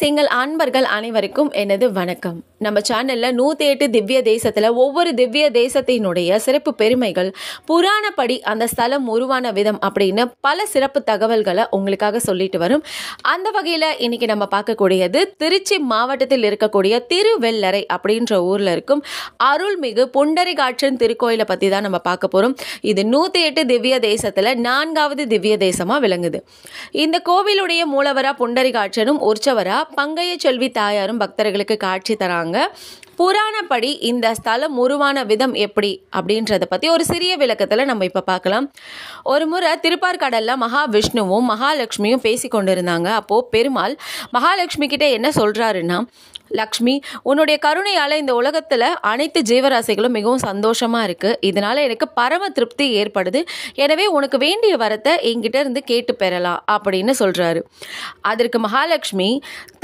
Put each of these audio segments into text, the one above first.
single அன்பர்கள் அனைவருக்கும் எனது வணக்கம் நம்ம சேனலில் நூற்றி எட்டு திவ்ய தேசத்தில் ஒவ்வொரு திவ்ய தேசத்தினுடைய சிறப்பு பெருமைகள் புராணப்படி அந்த ஸ்தலம் உருவான விதம் அப்படின்னு பல சிறப்பு தகவல்களை உங்களுக்காக சொல்லிட்டு வரும் அந்த வகையில் இன்னைக்கு நம்ம பார்க்கக்கூடியது திருச்சி மாவட்டத்தில் இருக்கக்கூடிய திருவெல்லரை அப்படின்ற ஊரில் இருக்கும் அருள்மிகு புண்டரிகாட்சன் திருக்கோயிலை பற்றி தான் நம்ம பார்க்க போகிறோம் இது நூற்றி எட்டு திவ்ய தேசத்தில் நான்காவது திவ்ய தேசமாக விளங்குது இந்த கோவிலுடைய மூலவராக புண்டரிகாட்சனும் உற்சவரா பங்கைய செல்வி தாயாரும் பக்தர்களுக்கு காட்சி தராங்க புராணப்படி இந்த ஸ்தலம் உருவான விதம் எப்படி அப்படின்றத பற்றி ஒரு சிறிய விளக்கத்தில் நம்ம இப்போ பார்க்கலாம் ஒரு முறை திருப்பார்கடலில் மகாவிஷ்ணுவும் மகாலட்சுமியும் பேசி கொண்டிருந்தாங்க அப்போது பெருமாள் மகாலட்சுமி கிட்டே என்ன சொல்கிறாருன்னா லக்ஷ்மி உன்னுடைய கருணையால் இந்த உலகத்தில் அனைத்து ஜீவராசிகளும் மிகவும் சந்தோஷமாக இருக்குது இதனால் எனக்கு பரம திருப்தி ஏற்படுது எனவே உனக்கு வேண்டிய வரத்தை என்கிட்ட இருந்து கேட்டு பெறலாம் அப்படின்னு சொல்கிறாரு அதற்கு மகாலட்சுமி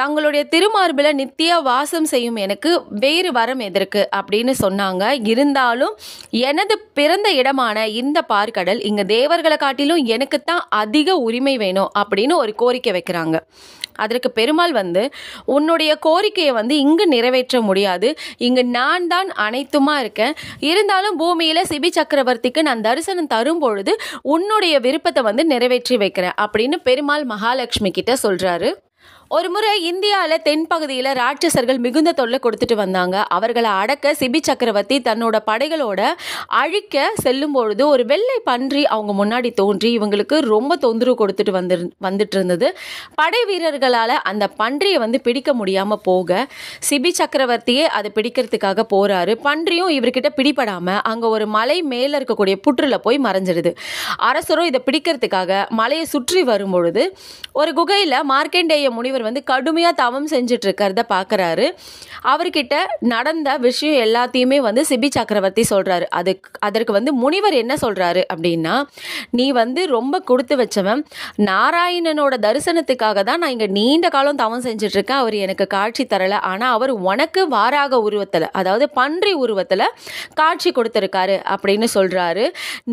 தங்களுடைய திருமார்பில் நித்திய வாசம் செய்யும் எனக்கு வேறு வேறு வரம் எதற்கு அப்படின்னு சொன்னாங்க இருந்தாலும் எனது பிறந்த இடமான இந்த பார்க்கடல் இங்கே தேவர்களை காட்டிலும் எனக்குத்தான் அதிக உரிமை வேணும் அப்படின்னு ஒரு கோரிக்கை வைக்கிறாங்க அதற்கு பெருமாள் வந்து உன்னுடைய கோரிக்கையை வந்து இங்கு நிறைவேற்ற முடியாது இங்கு நான் தான் அனைத்துமா இருக்கேன் இருந்தாலும் பூமியில் சிபி சக்கரவர்த்திக்கு நான் தரிசனம் தரும் பொழுது உன்னுடைய விருப்பத்தை வந்து நிறைவேற்றி வைக்கிறேன் அப்படின்னு பெருமாள் மகாலட்சுமி கிட்ட சொல்கிறாரு ஒரு முறை இந்தியாவில் தென்பகுதியில் ராட்சசர்கள் மிகுந்த தொல்லை கொடுத்துட்டு வந்தாங்க அவர்களை அடக்க சிபி சக்கரவர்த்தி தன்னோட படைகளோட அழிக்க செல்லும் பொழுது ஒரு வெள்ளை பன்றி அவங்க முன்னாடி தோன்றி இவங்களுக்கு ரொம்ப தொந்தரவு கொடுத்துட்டு வந்து வந்துட்டு இருந்தது படை வீரர்களால் அந்த பன்றியை வந்து பிடிக்க முடியாமல் போக சிபி சக்கரவர்த்தியே அதை பிடிக்கிறதுக்காக போகிறாரு பன்றியும் இவர்கிட்ட பிடிபடாமல் அங்கே ஒரு மலை மேலே இருக்கக்கூடிய புற்றில் போய் மறைஞ்சிடுது அரசரும் இதை பிடிக்கிறதுக்காக மலையை சுற்றி வரும் பொழுது ஒரு குகையில் மார்க்கண்டேய முனிவர் இவர் வந்து கடுமையாக தவம் செஞ்சுட்டு இருக்கிறத பார்க்குறாரு அவர்கிட்ட நடந்த விஷயம் எல்லாத்தையுமே வந்து சிபி சக்கரவர்த்தி சொல்கிறாரு அதுக்கு அதற்கு வந்து முனிவர் என்ன சொல்கிறாரு அப்படின்னா நீ வந்து ரொம்ப கொடுத்து வச்சவன் நாராயணனோட தரிசனத்துக்காக தான் நான் இங்கே நீண்ட காலம் தவம் செஞ்சிட்ருக்கேன் அவர் எனக்கு காட்சி தரலை ஆனால் அவர் உனக்கு வாராக உருவத்தில் அதாவது பன்றி உருவத்தில் காட்சி கொடுத்துருக்காரு அப்படின்னு சொல்கிறாரு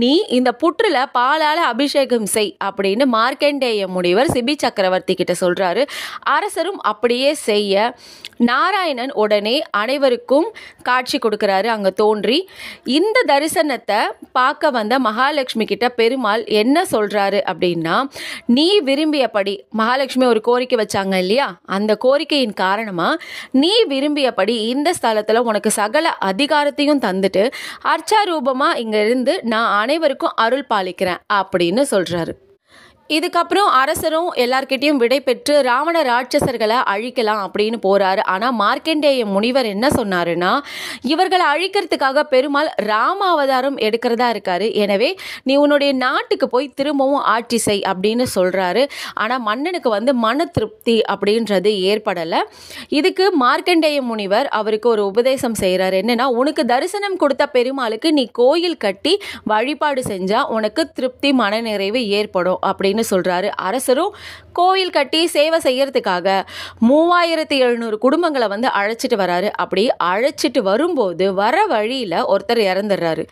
நீ இந்த புற்றில் பாலால் அபிஷேகம் செய் அப்படின்னு மார்க்கண்டேய முனிவர் சிபி சக்கரவர்த்தி கிட்ட சொல்கிறாரு அரசரும் அப்படியே செய்ய நாராயணன் உடனே அனைவருக்கும் காட்சி கொடுக்குறாரு அங்கே தோன்றி இந்த தரிசனத்தை பார்க்க வந்த மகாலட்சுமி கிட்ட பெருமாள் என்ன சொல்கிறாரு அப்படின்னா நீ விரும்பியபடி மகாலட்சுமி ஒரு கோரிக்கை வச்சாங்க இல்லையா அந்த கோரிக்கையின் காரணமாக நீ விரும்பியபடி இந்த ஸ்தலத்தில் உனக்கு சகல அதிகாரத்தையும் தந்துட்டு அர்ச்சாரூபமாக இங்கேருந்து நான் அனைவருக்கும் அருள் பாலிக்கிறேன் அப்படின்னு சொல்கிறாரு இதுக்கப்புறம் அரசரும் எல்லார்கிட்டையும் விடை பெற்று ராவண ராட்சசர்களை அழிக்கலாம் அப்படின்னு போறாரு ஆனால் மார்க்கண்டேய முனிவர் என்ன சொன்னாருன்னா இவர்களை அழிக்கிறதுக்காக பெருமாள் ராம அவதாரம் எடுக்கிறதா இருக்காரு எனவே நீ உன்னுடைய நாட்டுக்கு போய் திரும்பவும் ஆட்சி செய் அப்படின்னு சொல்றாரு ஆனால் மன்னனுக்கு வந்து மன திருப்தி அப்படின்றது ஏற்படலை இதுக்கு மார்க்கண்டேய முனிவர் அவருக்கு ஒரு உபதேசம் செய்கிறார் என்னன்னா உனக்கு தரிசனம் கொடுத்த பெருமாளுக்கு நீ கோயில் கட்டி வழிபாடு செஞ்சா உனக்கு திருப்தி மனநிறைவு ஏற்படும் அப்படின்னு அப்படின்னு சொல்கிறாரு அரசரும் கோயில் கட்டி சேவை செய்யறதுக்காக மூவாயிரத்தி எழுநூறு குடும்பங்களை வந்து அழைச்சிட்டு வராரு அப்படி அழைச்சிட்டு வரும்போது வர வழியில் ஒருத்தர் இறந்துடுறாரு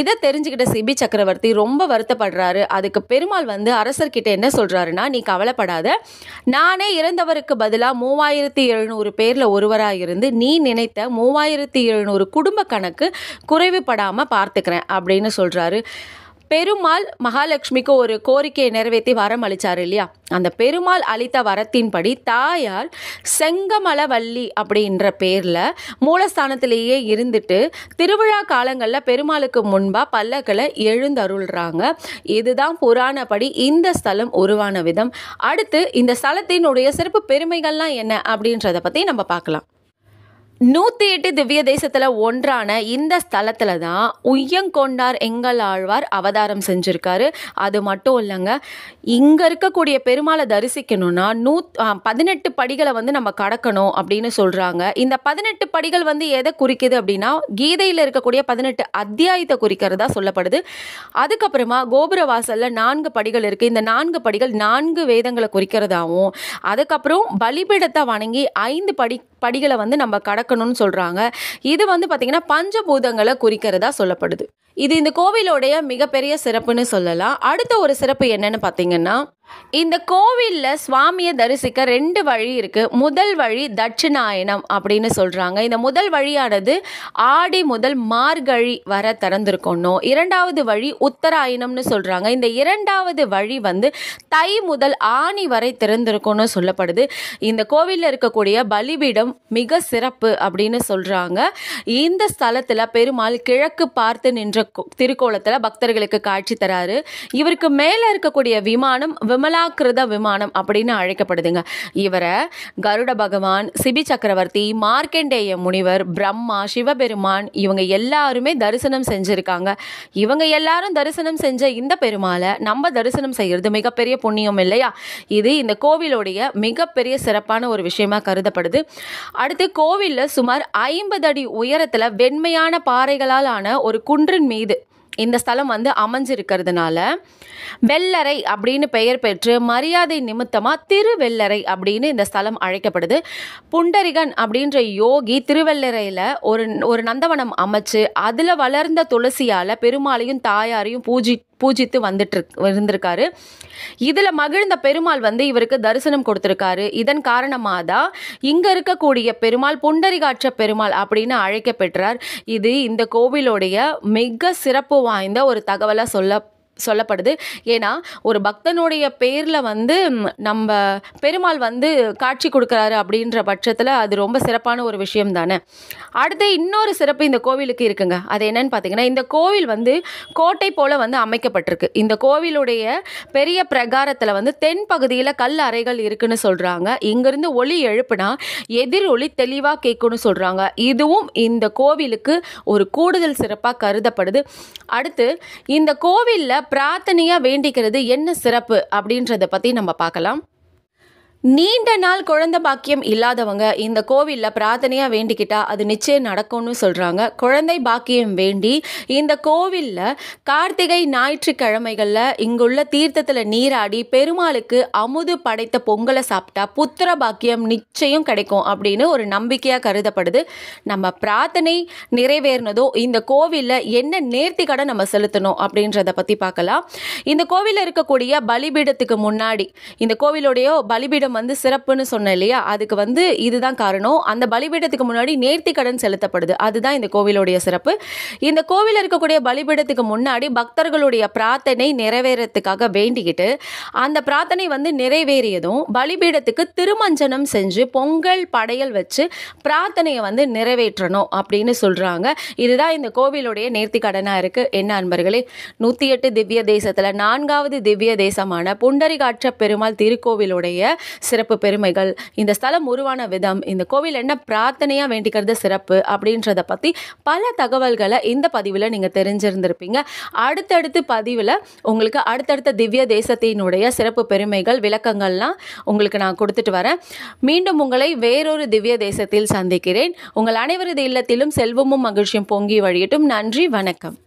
இதை தெரிஞ்சுக்கிட்ட சிபி சக்கரவர்த்தி ரொம்ப வருத்தப்படுறாரு அதுக்கு பெருமாள் வந்து அரசர்கிட்ட என்ன சொல்கிறாருன்னா நீ கவலைப்படாத நானே இறந்தவருக்கு பதிலாக மூவாயிரத்தி எழுநூறு பேரில் ஒருவராக இருந்து நீ நினைத்த மூவாயிரத்தி எழுநூறு குடும்ப கணக்கு குறைவுபடாமல் பார்த்துக்கிறேன் அப்படின்னு சொல்கிறாரு பெருமாள் மகாலட்சுமிக்கு ஒரு கோரிக்கையை நிறைவேற்றி வரம் அளித்தார் இல்லையா அந்த பெருமாள் அளித்த வரத்தின்படி தாயார் செங்கமலவல்லி அப்படின்ற பேரில் மூலஸ்தானத்திலேயே இருந்துட்டு திருவிழா காலங்களில் பெருமாளுக்கு முன்பாக பல்லக்களை எழுந்தருள்றாங்க இதுதான் புராணப்படி இந்த ஸ்தலம் உருவான விதம் அடுத்து இந்த ஸ்தலத்தினுடைய சிறப்பு பெருமைகள்லாம் என்ன அப்படின்றத பற்றி நம்ம பார்க்கலாம் நூற்றி எட்டு திவ்ய தேசத்தில் ஒன்றான இந்த ஸ்தலத்தில் தான் உய்யங்கொண்டார் எங்கள் ஆழ்வார் அவதாரம் செஞ்சுருக்காரு அது மட்டும் இல்லைங்க இங்கே இருக்கக்கூடிய பெருமாளை தரிசிக்கணும்னா நூ பதினெட்டு படிகளை வந்து நம்ம கடக்கணும் அப்படின்னு சொல்கிறாங்க இந்த பதினெட்டு படிகள் வந்து எதை குறிக்குது அப்படின்னா கீதையில் இருக்கக்கூடிய பதினெட்டு அத்தியாயத்தை குறிக்கிறதா சொல்லப்படுது அதுக்கப்புறமா கோபுர வாசலில் நான்கு படிகள் இருக்குது இந்த நான்கு படிகள் நான்கு வேதங்களை குறிக்கிறதாகவும் அதுக்கப்புறம் பலிபீடத்தை வணங்கி ஐந்து படி படிகளை வந்து நம்ம கடக்க நடக்கணும்னு சொல்கிறாங்க இது வந்து பார்த்திங்கன்னா பஞ்சபூதங்களை குறிக்கிறதா சொல்லப்படுது இது இந்த கோவிலோடைய மிகப்பெரிய சிறப்புன்னு சொல்லலாம் அடுத்த ஒரு சிறப்பு என்னன்னு பார்த்தீங்கன்னா இந்த கோவிலில் சுவாமியை தரிசிக்க ரெண்டு வழி இருக்குது முதல் வழி தட்சிணாயனம் அப்படின்னு சொல்கிறாங்க இந்த முதல் வழியானது ஆடி முதல் மார்கழி வர திறந்திருக்கணும் இரண்டாவது வழி உத்தராயணம்னு சொல்கிறாங்க இந்த இரண்டாவது வழி வந்து தை முதல் ஆணி வரை திறந்திருக்கணும்னு சொல்லப்படுது இந்த கோவிலில் இருக்கக்கூடிய பலிபீடம் மிக சிறப்பு அப்படின்னு சொல்கிறாங்க இந்த ஸ்தலத்தில் பெருமாள் கிழக்கு பார்த்து நின்ற திருக்கோலத்தில் பக்தர்களுக்கு காட்சி தராரு இவருக்கு மேலே இருக்கக்கூடிய விமானம் விமலாக்கிருத விமானம் அப்படின்னு அழைக்கப்படுதுங்க இவரை கருட பகவான் சிபி சக்கரவர்த்தி மார்க்கண்டேய முனிவர் பிரம்மா சிவபெருமான் இவங்க எல்லாருமே தரிசனம் செஞ்சுருக்காங்க இவங்க எல்லாரும் தரிசனம் செஞ்ச இந்த பெருமாளை நம்ம தரிசனம் செய்கிறது மிகப்பெரிய புண்ணியம் இல்லையா இது இந்த கோவிலுடைய மிகப்பெரிய சிறப்பான ஒரு விஷயமாக கருதப்படுது அடுத்து கோவிலில் சுமார் ஐம்பது அடி உயரத்தில் வெண்மையான பாறைகளால் ஆன ஒரு குன்றின் மீது இந்த ஸ்தலம் வந்து அமைஞ்சிருக்கிறதுனால வெள்ளரை அப்படின்னு பெயர் பெற்று மரியாதை நிமித்தமாக திருவெள்ளரை அப்படின்னு இந்த ஸ்தலம் அழைக்கப்படுது புண்டரிகன் அப்படின்ற யோகி திருவெள்ளரையில் ஒரு ஒரு நந்தவனம் அமைச்சு அதில் வளர்ந்த துளசியால் பெருமாளையும் தாயாரையும் பூஜி பூஜித்து வந்துட்டு இருந்திருக்காரு இதில் மகிழ்ந்த பெருமாள் வந்து இவருக்கு தரிசனம் கொடுத்துருக்காரு இதன் காரணமாக தான் இங்கே இருக்கக்கூடிய பெருமாள் புண்டரிகாட்ச பெருமாள் அப்படின்னு அழைக்கப்பெற்றார் இது இந்த கோவிலுடைய மிக சிறப்பு வாய்ந்த ஒரு தகவலை சொல்ல சொல்லப்படுது ஏன்னா ஒரு பக்தனுடைய பேரில் வந்து நம்ம பெருமாள் வந்து காட்சி கொடுக்குறாரு அப்படின்ற பட்சத்தில் அது ரொம்ப சிறப்பான ஒரு விஷயம் தானே அடுத்து இன்னொரு சிறப்பு இந்த கோவிலுக்கு இருக்குங்க அது என்னன்னு பார்த்தீங்கன்னா இந்த கோவில் வந்து கோட்டை போல் வந்து அமைக்கப்பட்டிருக்கு இந்த கோவிலுடைய பெரிய பிரகாரத்தில் வந்து தென் பகுதியில் கல் அறைகள் இருக்குன்னு சொல்கிறாங்க இங்கேருந்து ஒளி எழுப்புனா எதிர் ஒளி தெளிவாக கேட்கும்னு சொல்கிறாங்க இதுவும் இந்த கோவிலுக்கு ஒரு கூடுதல் சிறப்பாக கருதப்படுது அடுத்து இந்த கோவிலில் பிரார்த்தனையாக வேண்டிக்கிறது என்ன சிறப்பு அப்படின்றத பற்றி நம்ம பார்க்கலாம் நீண்ட நாள் குழந்தை பாக்கியம் இல்லாதவங்க இந்த கோவிலில் பிரார்த்தனையாக வேண்டிக்கிட்டா அது நிச்சயம் நடக்கும்னு சொல்கிறாங்க குழந்தை பாக்கியம் வேண்டி இந்த கோவிலில் கார்த்திகை ஞாயிற்றுக்கிழமைகளில் இங்குள்ள தீர்த்தத்தில் நீராடி பெருமாளுக்கு அமுது படைத்த பொங்கலை சாப்பிட்டா புத்திர பாக்கியம் நிச்சயம் கிடைக்கும் அப்படின்னு ஒரு நம்பிக்கையாக கருதப்படுது நம்ம பிரார்த்தனை நிறைவேறினதோ இந்த கோவிலில் என்ன நேர்த்தி கடை நம்ம செலுத்தணும் அப்படின்றத பற்றி பார்க்கலாம் இந்த கோவிலில் இருக்கக்கூடிய பலிபீடத்துக்கு முன்னாடி இந்த கோவிலுடைய பலிபீடம் பலிபீடம் வந்து சிறப்புன்னு சொன்னேன் இல்லையா அதுக்கு வந்து இதுதான் காரணம் அந்த பலிபீடத்துக்கு முன்னாடி நேர்த்தி கடன் செலுத்தப்படுது அதுதான் இந்த கோவிலுடைய சிறப்பு இந்த கோவில் இருக்கக்கூடிய பலிபீடத்துக்கு முன்னாடி பக்தர்களுடைய பிரார்த்தனை நிறைவேறத்துக்காக வேண்டிக்கிட்டு அந்த பிரார்த்தனை வந்து நிறைவேறியதும் பலிபீடத்துக்கு திருமஞ்சனம் செஞ்சு பொங்கல் படையல் வச்சு பிரார்த்தனையை வந்து நிறைவேற்றணும் அப்படின்னு சொல்கிறாங்க இதுதான் இந்த கோவிலுடைய நேர்த்தி கடனாக இருக்குது என்ன அன்பர்களே நூற்றி எட்டு திவ்ய தேசத்தில் நான்காவது திவ்ய தேசமான புண்டரிகாற்ற பெருமாள் திருக்கோவிலுடைய சிறப்பு பெருமைகள் இந்த ஸ்தலம் உருவான விதம் இந்த கோவில் என்ன பிரார்த்தனையாக வேண்டிக்கிறது சிறப்பு அப்படின்றத பற்றி பல தகவல்களை இந்த பதிவில் நீங்கள் தெரிஞ்சிருந்திருப்பீங்க அடுத்தடுத்து பதிவில் உங்களுக்கு அடுத்தடுத்த திவ்ய தேசத்தினுடைய சிறப்பு பெருமைகள் விளக்கங்கள்லாம் உங்களுக்கு நான் கொடுத்துட்டு வரேன் மீண்டும் உங்களை வேறொரு திவ்ய தேசத்தில் சந்திக்கிறேன் உங்கள் அனைவரது இல்லத்திலும் செல்வமும் மகிழ்ச்சியும் பொங்கி வழியட்டும் நன்றி வணக்கம்